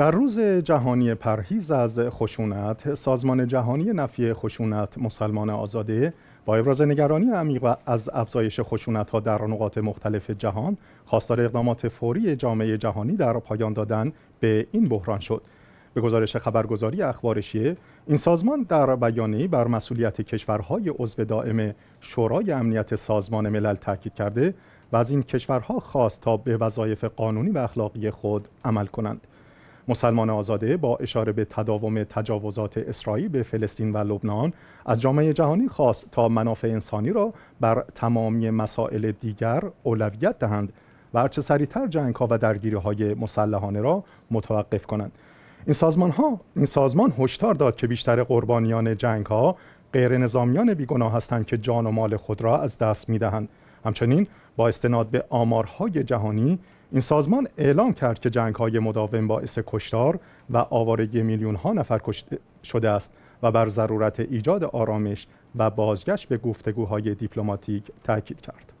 در روز جهانی پرهیز از خشونت سازمان جهانی نفی خشونت مسلمان آزاده با ابراز نگرانی عمیق از افزایش خشونت ها در نقاط مختلف جهان خواستار اقدامات فوری جامعه جهانی در پایان دادن به این بحران شد به گزارش خبرگزاری اخبارشیه این سازمان در بیانیه بر مسئولیت کشورهای عضو دائم شورای امنیت سازمان ملل تاکید کرده و از این کشورها خواست تا به وظایف قانونی و اخلاقی خود عمل کنند مسلمان آزاده با اشاره به تداوم تجاوزات اسرائیل به فلسطین و لبنان از جامعه جهانی خواست تا منافع انسانی را بر تمامی مسائل دیگر اولویت دهند و هرچه سریعتر جنگ ها و درگیری های مسلحانه را متوقف کنند این سازمان ها این سازمان هشدار داد که بیشتر قربانیان جنگ ها غیر نظامیان بیگناه هستند که جان و مال خود را از دست می دهند همچنین با استناد به آمارهای جهانی این سازمان اعلام کرد که های مداوم باعث کشتار و آوارگی میلیون‌ها نفر کشته شده است و بر ضرورت ایجاد آرامش و بازگشت به گفتگوهای دیپلماتیک تاکید کرد.